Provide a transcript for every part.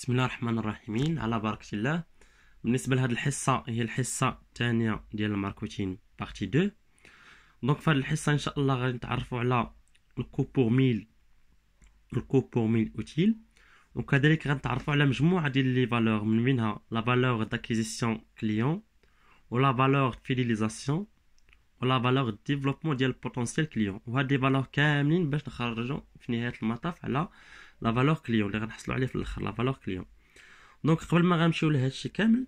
بسم الله الرحمن الرحيم على بركة الله بالنسبة لهاد الحصة هي الحصة الثانية ديال الماركوتين بارتي دو دونك فهاد الحصة ان شاء الله غادي نتعرفوا على الكو بور ميل الكو بور ميل اوتيل وكذلك غنتعرفوا على مجموعة ديال لي فالور من بينها لا فالور داكيزيسيون كليون ولا فالور فيديليزاسيون ولا فالور ديفلوبمون ديال البوتونسيال كليون وهاد لي فالور كاملين باش نخرجوا في نهاية المطاف على لا فالور كليون اللي غنحصلوا عليه في الاخر لا فالور كليون دونك قبل ما غنمشيو لهادشي كامل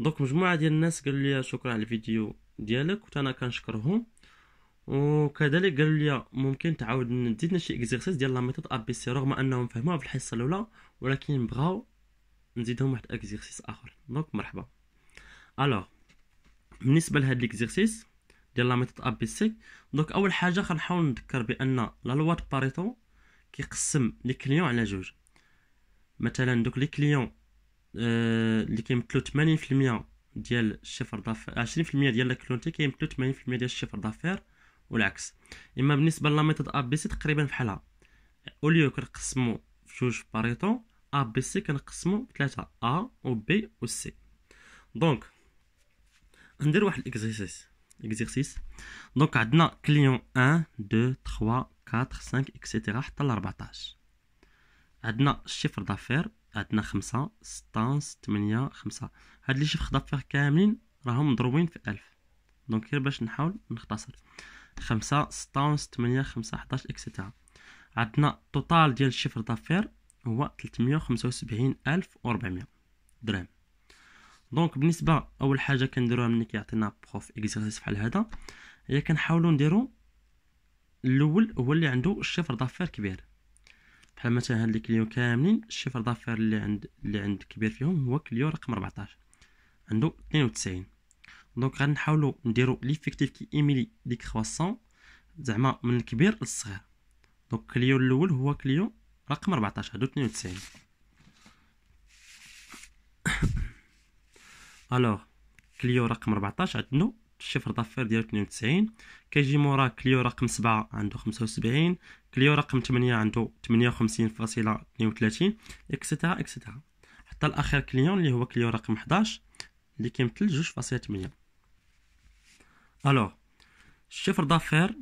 دونك مجموعه ديال الناس قالوا لي شكرا على الفيديو ديالك وتا انا كنشكرهم وكذلك قالوا لي ممكن تعاود تزيدنا شي اكزرسيس ديال لا ميثود ا بي سي رغم انهم فهموها في الحصه الاولى ولكن بغاو نزيدهم واحد اكزرسيس اخر دونك مرحبا الوغ بالنسبه لهاد ليكزرسيس ديال لا ميثود ا بي سي دونك اول حاجه غنحاول نذكر بان لا لوا باريتو كيقسم لي كليون على جوج مثلا دوك لي كليون اللي آه، كيمثلوا 80% ديال الشيفر دافير 20% ديال لا كلونتي كيمثلوا 80% ديال الشيفر دافير والعكس اما بالنسبه لا ميثود ا بي سي تقريبا بحالها اوليو كنقسمو في جوج باريتو ا بي سي كنقسمو ثلاثه ا و بي و سي دونك ندير واحد الاكزرسيس اكزرسيس دونك عندنا كليون 1 2 3 4 5 اكسيتيرا حتى ل 14 عندنا الشيفر دافير عندنا خمسة 6 تمنية خمسة هاد لي شيفر دافير كاملين راهم مضروبين في 1000 دونك غير باش نحاول نختصر خمسة 6 تمنية خمسة حداش اكسيتيرا عندنا توتال ديال الشيفر دافير هو تلتمية ألف درهم دونك بالنسبة أول حاجة كنديروها ملي كيعطينا بروف اكزيرسيس بحال هذا هي كنحاولو نديرو الاول هو اللي عنده الشفر ضفير كبير بحال مثلا هاد لي كليون كاملين الشفر ضفير اللي عند اللي عند كبير فيهم هو كليون رقم 14 عنده 92 دونك غنحاولو نديرو ليفيكتيف كي ايميلي ديك كروسون زعما من الكبير للصغير دونك كليون الاول هو كليون رقم 14 عنده 92 الوغ كليون رقم 14 عندنا الشفر ضفير ديالو 92 كيجي مورا كليو رقم 7 عنده 75 كليو رقم 8 عنده 58.32 اكسترا اكسترا حتى الاخر كليون اللي هو كليو رقم 11 اللي كيمثل 2.8 الو الشفر ضفير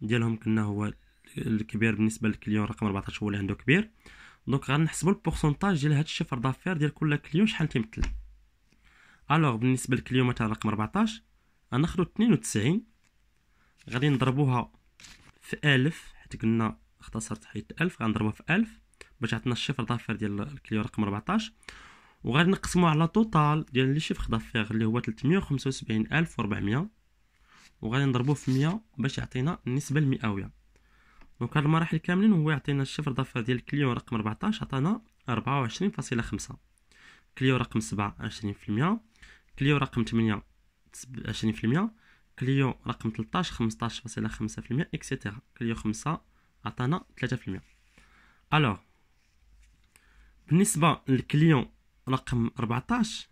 ديالهم كنا هو الكبير بالنسبه للكليون رقم 14 هو اللي عنده كبير دونك غنحسبوا البورسنتاج ديال هاد الشفر ضفير ديال كل كليون شحال تيمثل الوغ بالنسبه للكليون مثلا رقم 14 غناخدو اثنين وتسعين غادي نضربوها في ألف حيت قلنا اختصرت حيت ألف غنضربها في ألف باش عطينا الشفر ضافر ديال الكليو رقم 14 وغادي نقسموها على طوطال ديال لي شيفر ضافر اللي هو 375400 وغادي نضربوه في 100 باش يعطينا النسبه المئويه دونك هاد المراحل كاملين هو يعطينا الشفر ضافر ديال الكليو رقم 14 عطانا 24.5 كليو رقم 7 20% كليو رقم 8 20% كليو رقم 13 15.5% اكسيتيرا كليو 5 عطانا 3% الوغ بالنسبه للكليون رقم 14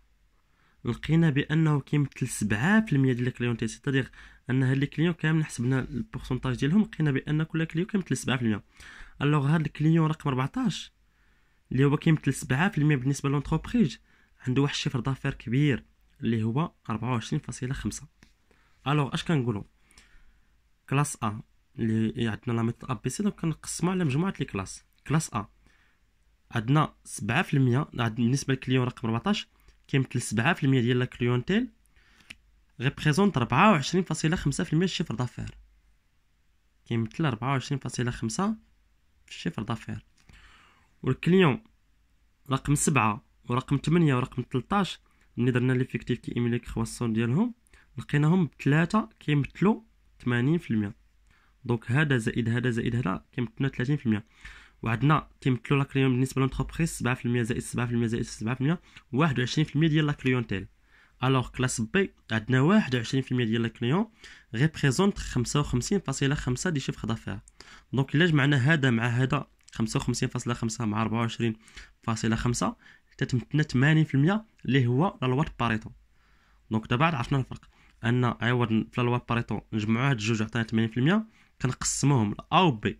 لقينا بانه كيمثل 7% ديال تي سيتادير ان هاد لي كليون كامل حسبنا البورسونتاج ديالهم لقينا بان كل كليون كيمثل 7% الوغ هاد الكليون رقم 14 اللي هو كيمثل 7% بالنسبه لونتخوبخيج عنده واحد الشيفر دافير كبير اللي هو 24.5 الوغ اش كنقولوا كلاس ا اللي عندنا لا ميثود ا بي سي دونك كنقسمها على مجموعه لي كلاس كلاس ا عندنا 7% في بالنسبة للكليون رقم 14 كيمثل 7% ديال لا كليونتيل غيبريزونت ربعة وعشرين في المية دافير كيمثل 24.5 في الشيفر دافير والكليون رقم 7 ورقم 8 ورقم 13 ملي درنا ليفيكتيف كي ايميلي كخواسون ديالهم لقيناهم بثلاثة كيمثلو ثمانين في المية دونك هذا زائد هذا زائد هذا كيمثلو ثلاثين في المية و وعندنا كيمثلو لاكليون بالنسبة لونتخوبخيز سبعة في المية زائد سبعة في المية زائد سبعة في المية واحد و عشرين في المية ديال لاكليونتيل الوغ كلاس بي عندنا واحد و عشرين في المية ديال لاكليون ريبريزونت خمسة و خمسين فاصلة خمسة دي شيفخ دافير دونك إلا جمعنا هذا مع هذا خمسة و خمسين فاصلة خمسة مع أربعة وعشرين فاصلة خمسة في 80% اللي هو لا لوا باريتو دونك دابا عرفنا الفرق ان عوض في لا لوا باريتو نجمعوا هاد الجوج عطانا 80% كنقسموهم ل ا و بي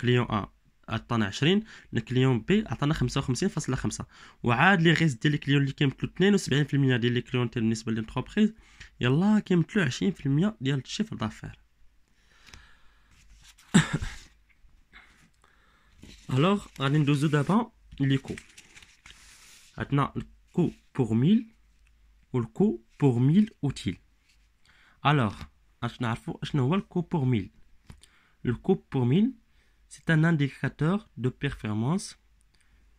كليون ا عطانا 20 لكليون بي عطانا 55.5 وعاد لي غيز ديال الكليون اللي كيمثلوا 72% ديال لي كليون بالنسبه للانتربريز يلا كيمثلوا 20% ديال الشيف دافير الوغ غادي ندوزو دابا لي كو Maintenant, le coût pour 1000 ou le coût pour 1000 outils. Alors, le coût pour 1000 Le coût pour 1000, c'est un indicateur de performance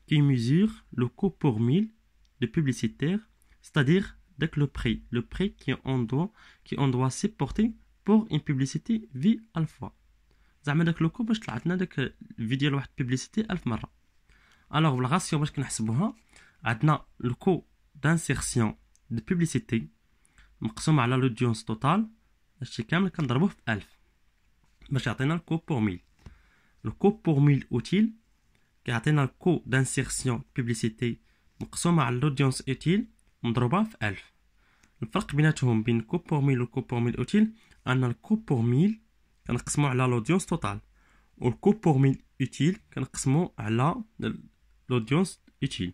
qui mesure le coût pour 1000 de publicitaire, c'est-à-dire avec le prix, le prix qu'on doit, qui on doit supporter pour une publicité vie alpha. زعما داك لوكو باش طلعتنا داك الفيديو لواحد بيبليسيتي 1000 بالغاسيو باش كنحسبوها عندنا الكو دانسيرسيون دو بوبليسيتي مقسوم على لودونس توتال هادشي كامل كنضربوه في ألف باش يعطينا الكو بور ميل الكو بور ميل اوتيل كيعطينا الكو دانسيرسيون بوبليسيتي مقسومة على لودونس اوتيل مضروبة في ألف الفرق بيناتهم بين كو بور ميل الكو بور ميل اوتيل أن الكو بور ميل كنقسمو على لودونس توتال والكو بور ميل اوتيل كنقسمو على لودونس اوتيل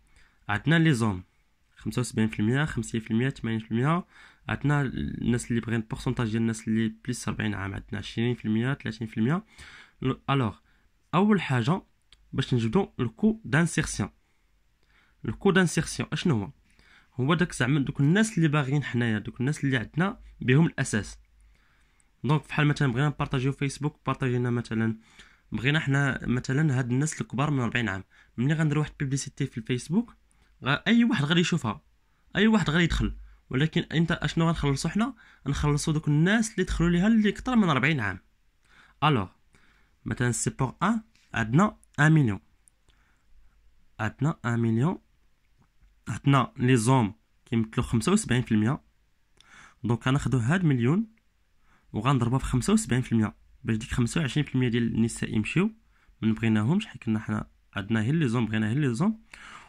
عندنا لي زوم 75% 50% 80% عندنا الناس اللي بغين بورسونتاج ديال الناس اللي بليس 40 عام عندنا 20% 30% الوغ اول حاجه باش نجبدو الكو دانسيرسيون الكو دانسيرسيون اشنو هو هو داك زعما دوك الناس اللي باغيين حنايا دوك الناس اللي عندنا بهم الاساس دونك فحال مثلا بغينا نبارطاجيو فيسبوك بارطاجينا مثلا بغينا حنا مثلا هاد الناس الكبار من 40 عام ملي غندير واحد بيبليسيتي في الفيسبوك اي واحد غادي يشوفها اي واحد غادي يدخل ولكن انت اشنو غنخلصو حنا نخلصو دوك الناس اللي دخلوا ليها اللي كثر من 40 عام الو مثلا سيبور 1 عندنا 1 مليون عندنا 1 مليون عندنا لي زوم كيمثلوا 75% دونك غناخدو هاد مليون وغنضربها في 75% باش ديك 25% ديال النساء يمشيو ما بغيناهمش حيت كنا حنا عندنا هي لي زوم بغينا هي لي زوم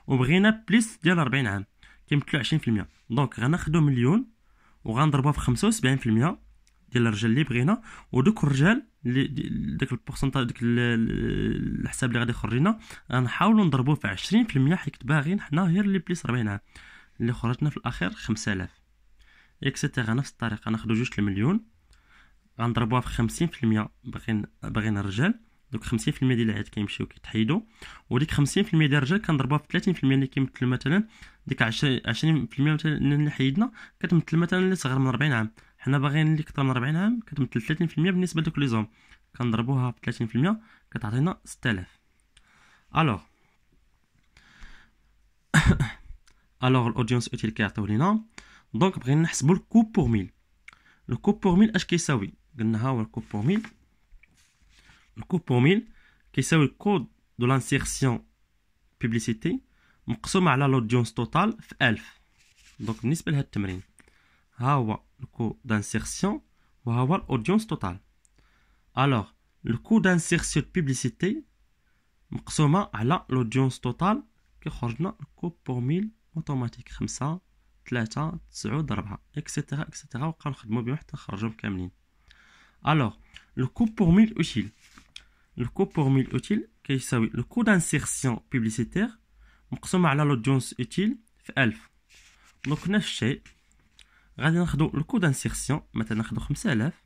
وبغينا بليس ديال 40 عام كيمثلوا 20% دونك غناخدو مليون وغنضربوها في 75% ديال الرجال اللي بغينا ودوك الرجال اللي داك البورسنتاج داك الحساب اللي غادي يخرج لنا غنحاولوا نضربوه في 20% حيت باغيين حنا غير اللي بليس 40 عام اللي خرجنا في الاخير 5000 اكسيتيرا نفس الطريقه ناخدو جوج المليون غنضربوها في 50% باغيين باغيين الرجال دوك 50% ديال العياد كيمشيو كيتحيدوا وديك 50% ديال الرجال كنضربوها في 30% اللي كيمثل مثلا ديك 20% مثلا اللي حيدنا كتمثل مثلا اللي صغر من 40 عام حنا باغيين اللي كثر من 40 عام كتمثل 30% بالنسبه لدوك لي زوم كنضربوها ب 30% كتعطينا 6000 الوغ الوغ الاودينس اوتيل كيعطيو لينا دونك بغينا نحسبوا الكوب بور ميل الكوب بور ميل اش كيساوي قلنا ها هو الكوب بور ميل Le coût pour mille, qui est le coût de l'insertion de publicité, est divisé par l'audience totale en 1000. Donc, la liste de cette exercice. C'est le coût d'insertion et c'est l'audience totale. Alors, le coût d'insertion de publicité est divisé par l'audience totale qui est le coût pour mille automatique. 5, 3, 9, 4, etc. Et on va le faire Alors, le coût pour mille est égal. الكو بور ميل اوتيل كيساوي الكو دانسيرسيون بيبليسيتير مقسوم على لودونس اوتيل في ألف دونك نفس الشيء غادي ناخدو الكو دانسيرسيون مثلا ناخدو خمسة آلاف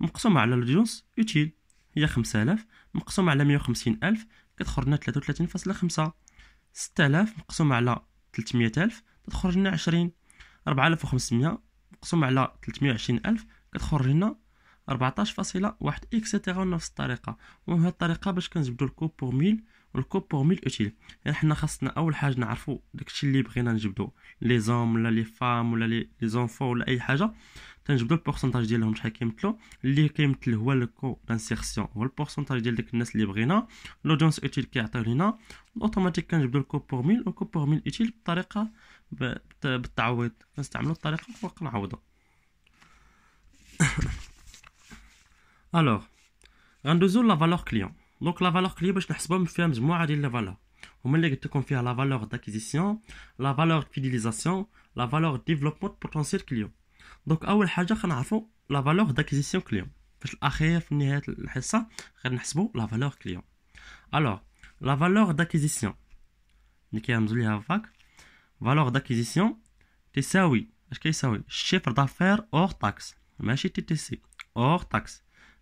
مقسوم على لودونس اوتيل هي خمسة آلاف مقسوم على مية وخمسين ألف كتخرجنا تلاتة وتلاتين فاصلة خمسة ستة آلاف مقسوم على تلتمية ألف كتخرج لنا عشرين 4500 آلاف وخمسمية مقسوم على 320000 وعشرين ألف كتخرج لنا 14.1 اكسيتيرا نفس الطريقه المهم هاد الطريقه باش كنجبدو الكوب بور و والكوب بور ميل اوتيل يعني حنا خاصنا اول حاجه نعرفو داكشي اللي بغينا نجبدو لي زوم ولا لي فام ولا لي زونفو ولا اي حاجه تنجبدو البورسنتاج ديالهم شحال كيمتلو اللي كيمثل هو الكو انسيرسيون هو البورسنتاج ديال داك الناس اللي بغينا لودونس اوتيل كيعطيو لينا اوتوماتيك كنجبدو الكوب بور و والكوب بور ميل اوتيل بطريقه بالتعويض كنستعملو الطريقه وكنعوضو Alors, rendez-vous la valeur client. Donc, la valeur client, je ne sais pas si je vais la valeur. Vous m'avez dit que la valeur d'acquisition, la valeur de fidélisation, la valeur de développement de potentiel client. Donc, à la la valeur d'acquisition client. Je un vous la valeur client. Alors, la valeur d'acquisition. Valeur d'acquisition, ça, oui, c'est ça, c'est Chiffre d'affaires hors taxe. Mais TTC. Hors taxe.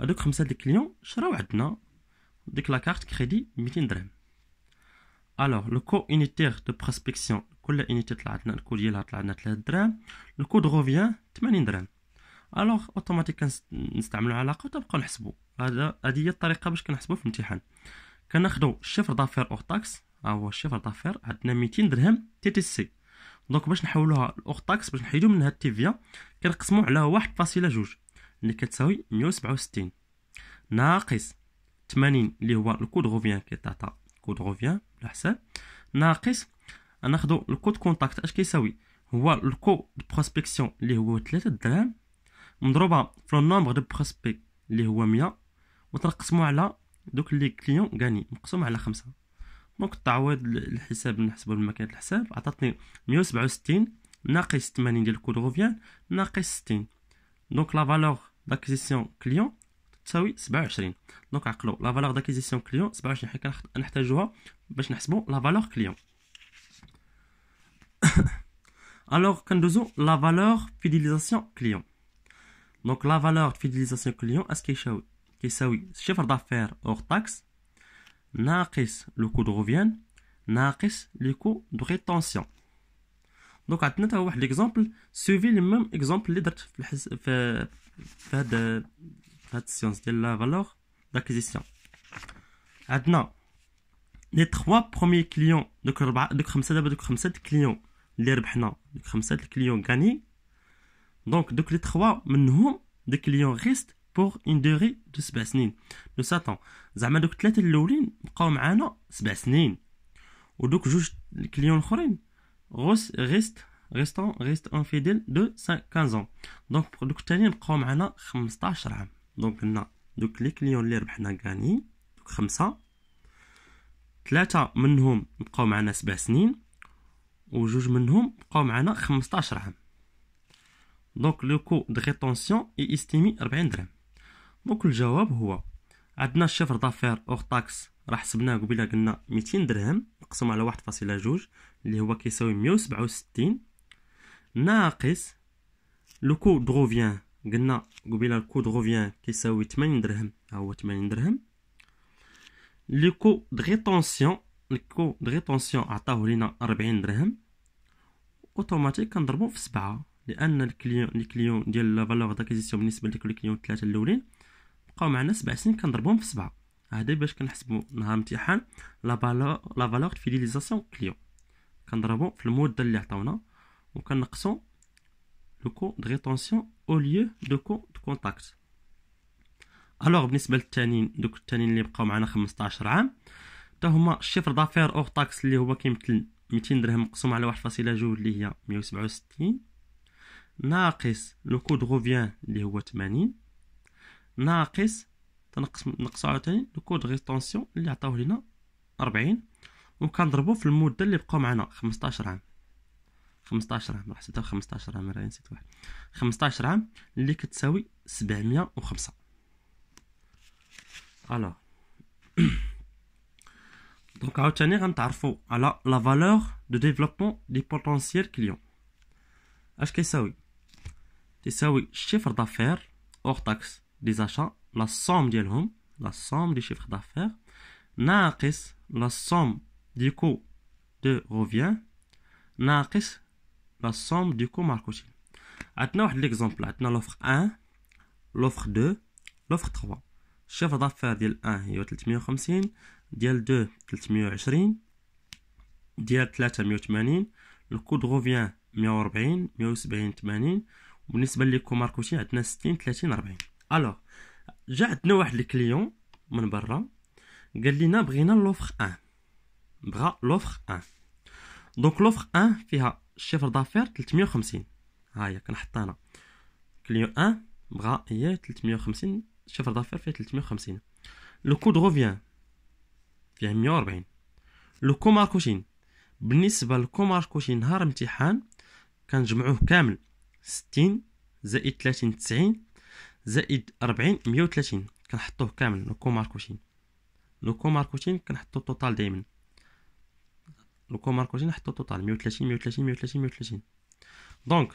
هادوك خمسه د الكليون شراو عندنا ديك لا كارت كريدي ميتين درهم الوغ لو كو اونيتيغ دو براسبكسيون كل اونيتي طلع عندنا الكود ديالها طلع عندنا 3 درهم الكو دو غوفيان تمانين درهم الوغ اوتوماتيك نستعملو العلاقه وتبقى نحسبو هذا هادي هي الطريقه باش كنحسبو في الامتحان كناخدو الشيفر دافير اوغ تاكس ها هو الشيفر دافير عندنا ميتين درهم تي تي سي دونك باش نحولوها لاوغ تاكس باش نحيدو منها التيفيا كنقسمو على واحد فاصلة جوج اللي كتساوي 167 ناقص 80 اللي هو الكود غوفيان كي تعطى كود غوفيان بلا حساب ناقص ناخذ الكود كونتاكت اش كيساوي هو الكو دو بروسبكسيون اللي هو 3 دراهم مضروبه في لو نومبر دو بروسبيك اللي هو 100 وتنقسمو على دوك لي كليون غاني مقسوم على 5 دونك التعويض الحساب نحسبو لماكينه الحساب عطاتني 167 ناقص 80 ديال الكود غوفيان ناقص 60 دونك لا فالور d'acquisition client, ça oui, c'est Donc, la valeur d'acquisition client, c'est bérissé. On a déjà joué la valeur client. Alors, qu'en disons La valeur fidélisation client. Donc, la valeur fidélisation client, est-ce qu'il y a un d'affaires hors taxe moins le coût de revient Il le coût de rétention. Donc maintenant, vous l'exemple. Suivez le même exemple, de de la valeur d'acquisition. Maintenant, les trois premiers clients, de 4, 7 clients, les donc clients Donc les trois de clients restent pour une durée de 35. De satan ça clients, ans. et donc juste les clients reste restant reste infidèle de 15 ans دونك دوك الثاني بقاو معنا 15 عام دونك قلنا دوك لي كليون لي ربحنا كاني دوك خمسة ثلاثة منهم بقاو معنا سبع سنين وجوج منهم بقاو معنا 15 عام دونك لو كو دو ريتونسيون اي استيمي 40 درهم دونك الجواب هو عندنا الشفر دافير اور تاكس راه حسبناه قبيله قلنا 200 درهم مقسوم على واحد فاصلة جوج اللي هو كيساوي مية ناقص لو كو دروفيان قلنا قبيله الكو دروفيان كيساوي تمانين درهم ها هو تمانين درهم لو كو دغيطونسيون الكو دريتونسيون عطاه لينا ربعين درهم اوتوماتيك كنضربو في سبعة لان الكليون لي كليون ديال لا فالور داكيزيسيون بالنسبه لديك لي كليون الثلاثه الاولين بقاو معنا سبع سنين كنضربهم في سبعة هذا باش كنحسبوا نهار امتحان لا فالور لا فالور فيديليزاسيون كليون كنضربوا في المده اللي عطاونا وكنقصوا لو كو دو ريتونسيون او ليو دو كو دو كونتاكت الوغ بالنسبه للثانيين دوك الثانيين اللي بقاو معنا 15 عام حتى هما الشيفر دافير اور تاكس اللي هو كيمثل 200 درهم مقسوم على 1.2 اللي هي 167 ناقص لو كو دو روفيان اللي هو 80 ناقص كنقصو عاوتاني الكود ريتونسيون اللي عطاوه لينا 40 كنضربو في المده اللي بقاو معنا 15 عام 15 عام راه حسيتها 15 عام راه نسيت واحد 15 عام اللي كتساوي 705 ألوغ دونك عاوتاني غنتعرفوا على لا فالور دو ديفلوبمون دي بوتونسييل كليون اش كيساوي تساوي الشيفر دافير اور تاكس دي زاشا لا صوم ديالهم لا صوم دي شيفر دافير ناقص لا صوم دي كو دو روفيان ناقص لا صوم دي كو ماركوتي عندنا واحد ليكزومبل عندنا لوفر 1 لوفر 2 لوفر 3 الشيفر دافير ديال 1 هي 350 ديال 2 320 ديال 3 180 الكو دو غوفيان 140 170 80 وبالنسبه كو ماركوتي عندنا 60 30 40 الوغ جا عندنا واحد الكليون من برا قال لنا بغينا لوفر 1 بغا لوفر 1 دونك لوفر 1 فيها الشيفر دافير 350 ها هي كنحطها انا كليون 1 بغا هي 350 الشيفر دافير فيها 350 لو كود روفيان فيها 140 لو كوماركوشين بالنسبه لكو نهار امتحان كنجمعوه كامل 60 زائد 30 90 زائد 40 130 كنحطوه كامل لوكو ماركوتين لوكو ماركوتين كنحطو التوتال دائما لوكو ماركوتين نحطو التوتال 130 130 130 130 دونك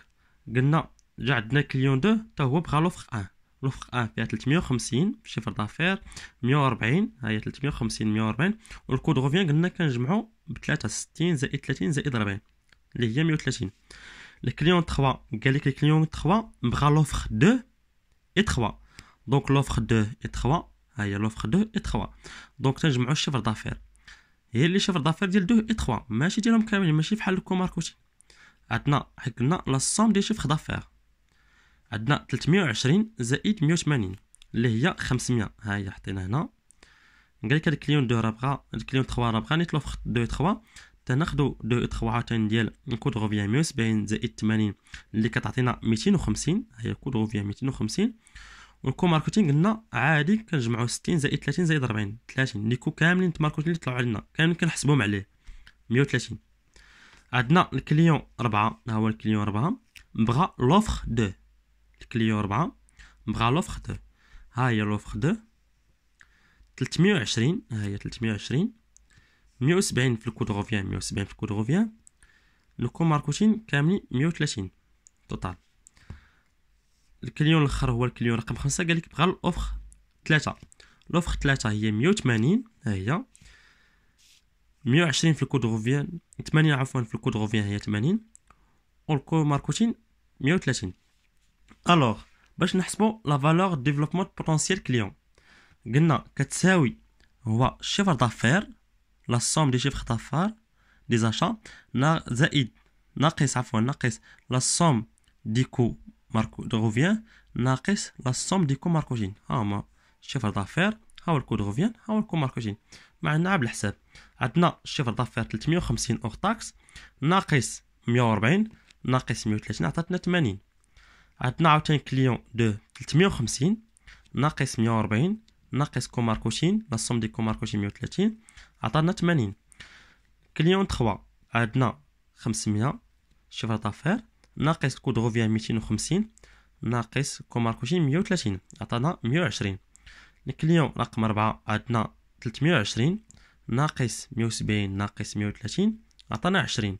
قلنا جا عندنا كليون دو تا هو بغا لوفر 1 لوفر 1 فيها 350 شيفر دافير 140 ها هي 350 140 والكود غوفيان قلنا كنجمعو ب 3 زائد 30 زائد 40 اللي هي 130 الكليون 3 قال لك الكليون 3 بغا لوفر 2 اي 3 دونك لوفر 2 اي 3 ها هي لوفر 2 اي 3 دونك تنجمعوا الشفر دافير هي اللي شفر دافير ديال 2 اي 3 ماشي ديالهم كاملين ماشي بحال الكو ماركوتي عندنا حقنا لا سوم ديال شفر دافير عندنا 320 زائد 180 اللي هي 500 ها هي حطينا هنا قال لك هذاك كليون 2 راه بغا كليون 3 راه بغا نيت لوفر 2 3 تناخدو دو اتخوعاتين ديال كود غوفيا ميوس بين زائد 80 اللي كتعطينا 250 هي كود غوفيا 250 والكو ماركتينغ قلنا عادي كنجمعو 60 زائد 30 زائد 40 30 ليكو كاملين تماركتين اللي طلعو علينا كاملين كنحسبهم عليه 130 عندنا الكليون 4 ها هو الكليون 4 بغا لوفر 2 الكليون 4 بغا لوفر 2 ها هي لوفر 2 320 ها هي 320 170 في الكود غوفيان 170 في الكود غوفيان لو ماركوتين كاملين 130 توتال الكليون الاخر هو الكليون رقم خمسة قال لك بغى الاوفر 3 الاوفر 3 هي 180 ها هي 120 في الكود غوفيان 8 عفوا في الكود غوفيان هي 80 والكو ماركوتين 130 الوغ باش نحسبوا لا فالور ديفلوبمون بوتونسييل كليون قلنا كتساوي هو شيفر دافير لا سوم دي شيفر تافار دي زاشا نا زائد ناقص عفوا ناقص لا سوم دي كو ماركو دو غوفيان ناقص لا سوم دي كو ماركوجين ها هما شيفر دافير ها هو الكو دو غوفيان ها هو الكو ماركوجين مع معنا عبد الحساب عندنا شيفر دافير 350 اور تاكس ناقص 140 ناقص 130 عطاتنا 80 عندنا عاوتاني كليون دو 350 ناقص 140 ناقص كوماركوشين لا سوم دي كوماركوشين 130 عطانا 80 كليون 3 عندنا 500 شفر دافير ناقص كود غوفيا 250 ناقص كوماركوشين 130 عطانا 120 الكليون رقم 4 عندنا 320 ناقص 170 ناقص 130 عطانا 20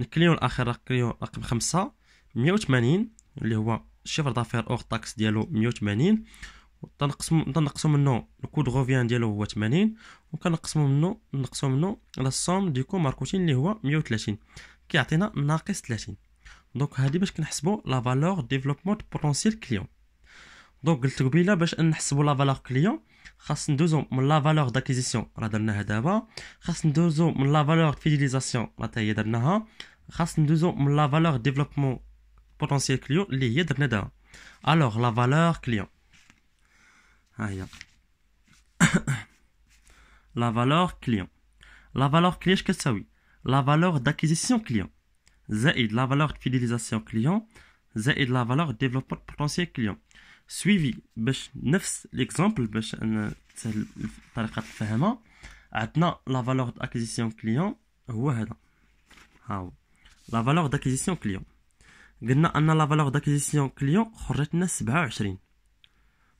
الكليون الاخر كليون رقم 5 180 اللي هو شفر دافير اور تاكس ديالو 180 تنقسمو تنقسو منو الكود غوفيان ديالو هو 80 وكنقسمو منو نقسمو منو على دي كو ماركوتين اللي هو 130 كيعطينا ناقص 30 دونك هادي باش كنحسبو لا فالور ديفلوبمون بوتونسييل كليون دونك قلت قبيله باش نحسبو لا فالور كليون خاص ندوزو من لا فالور داكيزيسيون راه درناها دابا خاص ندوزو من لا فالور فيديليزاسيون راه هي درناها خاص ندوزو من لا فالور ديفلوبمون بوتونسييل كليون اللي هي درنا دابا الوغ لا فالور كليون La valeur client. La valeur client, qu'est-ce que ça La valeur d'acquisition client. Zaid, la valeur de fidélisation client. Zaid, la valeur de développement potentiel client. Suivi, l'exemple, euh, la valeur d'acquisition client, La valeur d'acquisition client. la valeur d'acquisition client,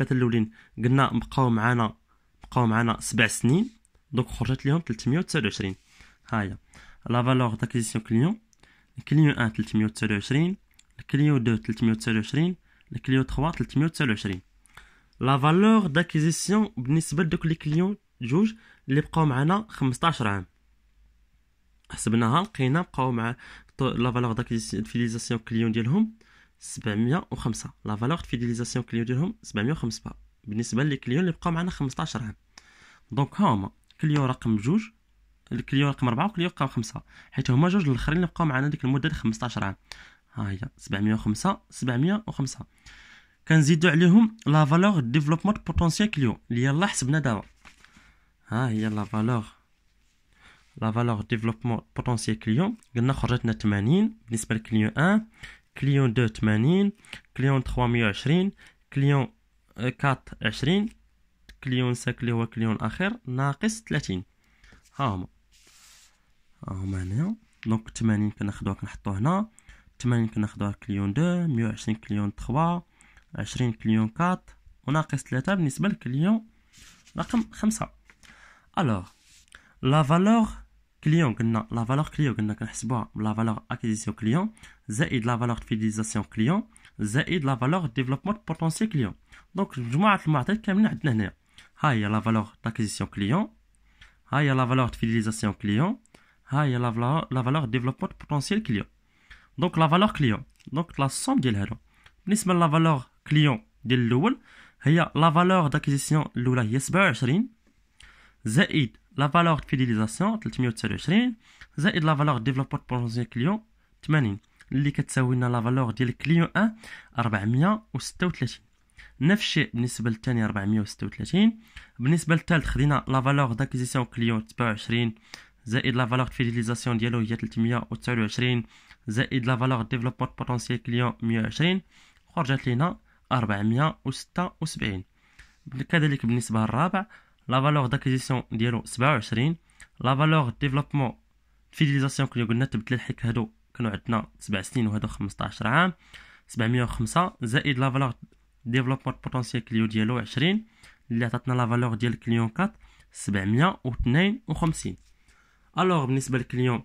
الثلاثه الاولين قلنا بقاو معانا بقاو معانا سبع سنين دونك خرجت لهم 329 هاهي لا فالور داكيزيسيون كليون الكليون 1 329 الكليون 2 329 تسعود 3 329 لا فالور داكيزيسيون بالنسبه لدوك لي كليون جوج اللي بقاو معانا 15 عام حسبناها لقينا بقاو مع لا فالور داكيزيسيون فيليزاسيون كليون ديالهم 705 لا فالور دو فيديليزاسيون كليون ديالهم 705 بالنسبه للكليون اللي بقاو معنا 15 عام دونك ها هما كليون رقم جوج الكليون رقم 4 وكليون رقم 5 حيت هما جوج الاخرين اللي بقاو معنا ديك المده 15 عام ها هي 705 705 كنزيدو عليهم لا فالور ديفلوبمون بوتونسييل كليون اللي يلا حسبنا دابا ها هي لا فالور لا فالور ديفلوبمون بوتونسييل كليون قلنا خرجتنا 80 بالنسبه لكليون 1 كليون تمانين كليون 320 كليون 420 آه، كليون ساك اللي هو كليون الاخير ناقص 30 ها هما ها هما هنا دونك 80 كناخدوها كنحطو هنا 80 كناخدوها كليون 2 120 كليون 3 20 كليون 4 وناقص 3 بالنسبه لكليون رقم 5 الوغ لا فالور client la valeur client la valeur acquisition client la valeur fidélisation client la valeur développement potentiel client donc مجموعه المعطيات كاملين عندنا هنا ها هي la valeur d'acquisition client ها la valeur de fidélisation client la valeur la valeur développement potentiel client donc la valeur client donc la somme ديال هادو valeur client ديال الاول هي la valeur d'acquisition الاولى هي 27 لا فالور فيديليزاسيون 329 زائد لا فالور ديفلوبور بروجي كليون 80 اللي كتساوي لنا لا فالور ديال كليون 1 436 نفس الشيء بالنسبه للثاني 436 بالنسبه للثالث خدينا لا فالور داكيزيسيون كليون 27 زائد لا فالور فيديليزاسيون ديالو هي 329 زائد لا فالور ديفلوبمون بوتونسييل كليون 120 خرجت لينا 476 كذلك بالنسبه للرابع لا فالور داكيزيسيون ديالو 27 لا فالور ديفلوبمون فيديليزاسيون كنا قلنا تبدل الحك هادو كانوا عندنا 7 سنين وهادو 15 عام 705 زائد لا فالور ديفلوبمون بوتونسييل كليو ديالو 20 اللي عطاتنا لا فالور ديال كليون 4 752 الوغ بالنسبه للكليون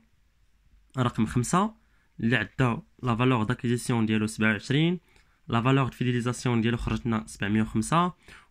رقم 5 اللي عدا لا فالور داكيزيسيون ديالو 27 لا فالور ديفيديليزاسيون ديالو خرجتنا 705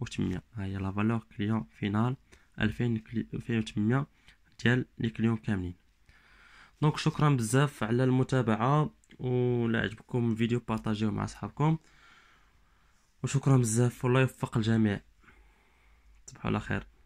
وتمنية ها هي لا فالور كليون فينال ألفين ألفين وتمنية ديال لي كليون كاملين دونك شكرا بزاف على المتابعه ولا عجبكم الفيديو بارطاجيوه مع صحابكم وشكرا بزاف والله يوفق الجميع تصبحوا على خير